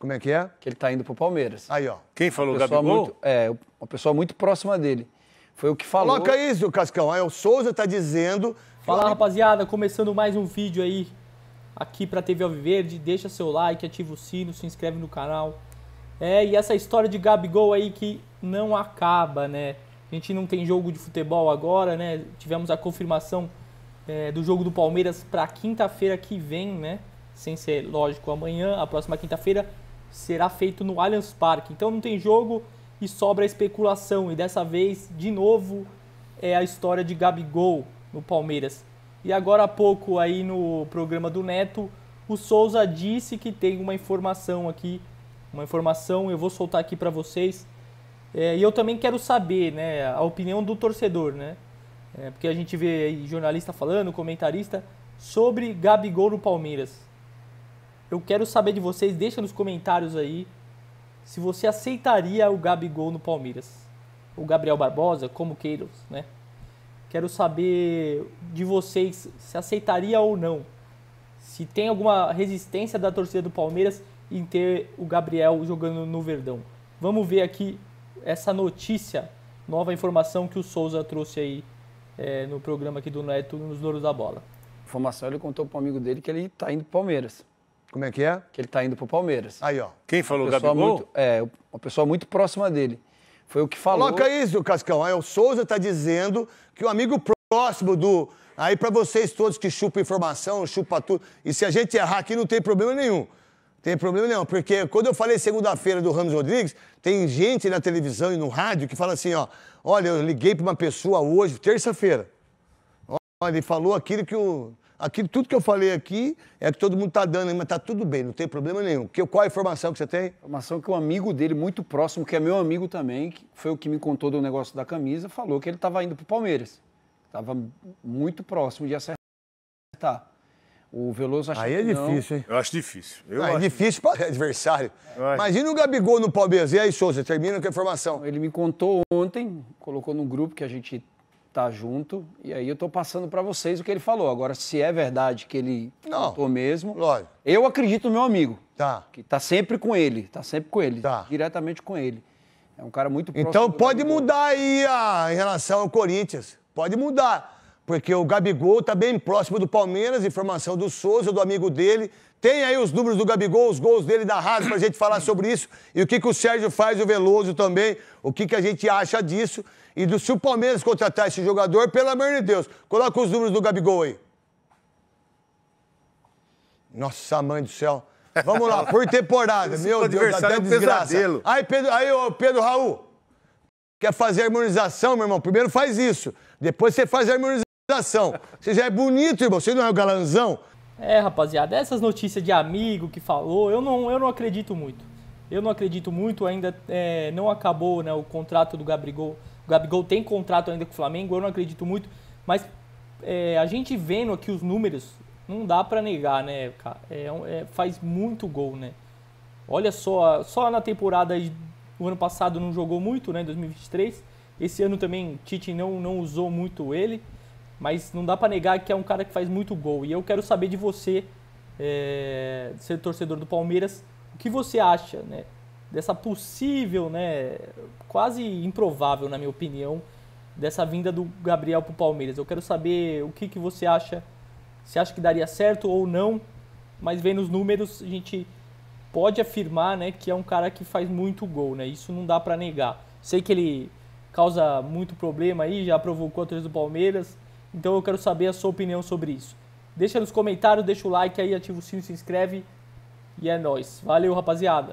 Como é que é? Que ele está indo para o Palmeiras. Aí, ó. Quem falou, Gabigol? Muito, é, uma pessoa muito próxima dele. Foi o que falou. Coloca isso, Cascão. Aí o Souza está dizendo... Fala, rapaziada. Começando mais um vídeo aí aqui para TV Alviverde. Deixa seu like, ativa o sino, se inscreve no canal. É, e essa história de Gabigol aí que não acaba, né? A gente não tem jogo de futebol agora, né? Tivemos a confirmação é, do jogo do Palmeiras para quinta-feira que vem, né? Sem ser, lógico, amanhã, a próxima quinta-feira será feito no Allianz Parque. Então não tem jogo e sobra especulação. E dessa vez, de novo, é a história de Gabigol no Palmeiras. E agora há pouco, aí no programa do Neto, o Souza disse que tem uma informação aqui, uma informação eu vou soltar aqui para vocês. É, e eu também quero saber né, a opinião do torcedor, né? É, porque a gente vê jornalista falando, comentarista, sobre Gabigol no Palmeiras. Eu quero saber de vocês, deixa nos comentários aí se você aceitaria o Gabigol no Palmeiras. O Gabriel Barbosa, como queiram, né? Quero saber de vocês se aceitaria ou não. Se tem alguma resistência da torcida do Palmeiras em ter o Gabriel jogando no Verdão. Vamos ver aqui essa notícia, nova informação que o Souza trouxe aí é, no programa aqui do Neto nos Louros da Bola. Informação ele contou para um amigo dele que ele está indo para Palmeiras. Como é que é? Que ele está indo para o Palmeiras. Aí, ó. Quem falou, o Gabigol? Muito, é, uma pessoa muito próxima dele. Foi o que falou. Coloca isso, Cascão. Aí o Souza está dizendo que o amigo próximo do... Aí para vocês todos que chupam informação, chupa tudo. E se a gente errar aqui, não tem problema nenhum. Tem problema nenhum, porque quando eu falei segunda-feira do Ramos Rodrigues, tem gente na televisão e no rádio que fala assim, ó, olha, eu liguei para uma pessoa hoje, terça-feira. Olha, ele falou aquilo que o Aqui tudo que eu falei aqui é que todo mundo está dando, mas está tudo bem, não tem problema nenhum. Que, qual a informação que você tem? Informação que um amigo dele, muito próximo, que é meu amigo também, que foi o que me contou do negócio da camisa, falou que ele estava indo para o Palmeiras. Estava muito próximo de acertar. O Veloso acha Aí é difícil, hein? Eu acho difícil. Eu ah, acho... É difícil para adversário. Imagina o Gabigol no Palmeiras. E aí, Souza, termina com a informação. Ele me contou ontem, colocou num grupo que a gente tá junto. E aí eu tô passando para vocês o que ele falou. Agora, se é verdade que ele não tô mesmo. Lógico. Eu acredito no meu amigo. Tá. Que tá sempre com ele, tá sempre com ele, tá. diretamente com ele. É um cara muito então próximo. Então pode mudar aí a, ah, em relação ao Corinthians. Pode mudar porque o Gabigol está bem próximo do Palmeiras, informação do Souza, do amigo dele. Tem aí os números do Gabigol, os gols dele da rádio para a gente falar sobre isso e o que, que o Sérgio faz, o Veloso também, o que, que a gente acha disso. E do, se o Palmeiras contratar esse jogador, pelo amor de Deus, coloca os números do Gabigol aí. Nossa, mãe do céu. Vamos lá, por temporada. Meu Deus, é até um desgraça. Pesadelo. Aí, Pedro, aí, Pedro Raul, quer fazer harmonização, meu irmão? Primeiro faz isso. Depois você faz a harmonização. Você já é bonito, irmão. Você não é o galanzão. É, rapaziada, essas notícias de amigo que falou, eu não, eu não acredito muito. Eu não acredito muito, ainda é, não acabou né, o contrato do Gabigol. O Gabigol tem contrato ainda com o Flamengo, eu não acredito muito. Mas é, a gente vendo aqui os números, não dá para negar, né, cara? É, é, faz muito gol, né? Olha só, só na temporada o ano passado não jogou muito, né, 2023. Esse ano também Tite não, não usou muito ele mas não dá para negar que é um cara que faz muito gol. E eu quero saber de você, é, ser torcedor do Palmeiras, o que você acha né, dessa possível, né, quase improvável, na minha opinião, dessa vinda do Gabriel para o Palmeiras. Eu quero saber o que, que você acha, se acha que daria certo ou não, mas vendo os números, a gente pode afirmar né, que é um cara que faz muito gol, né? isso não dá para negar. Sei que ele causa muito problema aí, já provocou a torcida do Palmeiras, então eu quero saber a sua opinião sobre isso. Deixa nos comentários, deixa o like aí, ativa o sino, se inscreve. E é nóis. Valeu, rapaziada.